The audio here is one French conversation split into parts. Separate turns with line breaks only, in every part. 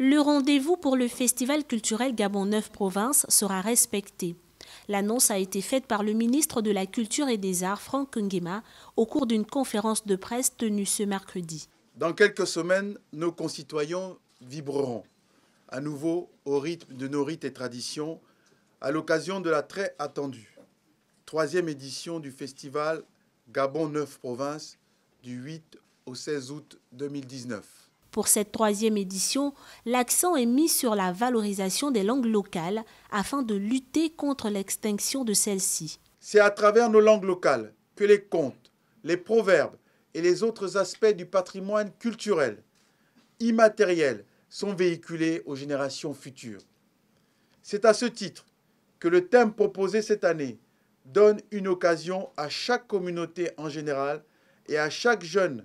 Le rendez-vous pour le Festival culturel Gabon 9 Provinces sera respecté. L'annonce a été faite par le ministre de la Culture et des Arts, Franck Nguema, au cours d'une conférence de presse tenue ce mercredi.
Dans quelques semaines, nos concitoyens vibreront à nouveau au rythme de nos rites et traditions à l'occasion de la très attendue troisième édition du festival Gabon 9 Provinces du 8 au 16 août 2019.
Pour cette troisième édition, l'accent est mis sur la valorisation des langues locales afin de lutter contre l'extinction de celles-ci.
C'est à travers nos langues locales que les contes, les proverbes et les autres aspects du patrimoine culturel, immatériel, sont véhiculés aux générations futures. C'est à ce titre que le thème proposé cette année donne une occasion à chaque communauté en général et à chaque jeune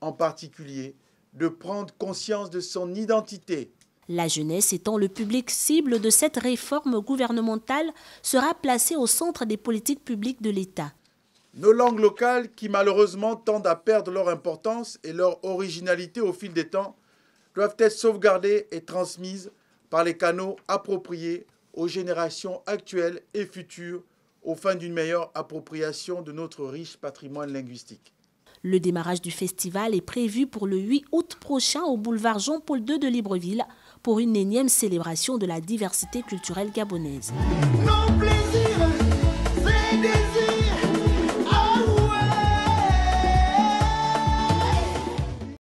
en particulier de prendre conscience de son
identité. La jeunesse étant le public cible de cette réforme gouvernementale sera placée au centre des politiques publiques de l'État.
Nos langues locales, qui malheureusement tendent à perdre leur importance et leur originalité au fil des temps, doivent être sauvegardées et transmises par les canaux appropriés aux générations actuelles et futures, au fin d'une meilleure appropriation de notre riche patrimoine linguistique.
Le démarrage du festival est prévu pour le 8 août prochain au boulevard Jean-Paul II de Libreville pour une énième célébration de la diversité culturelle gabonaise.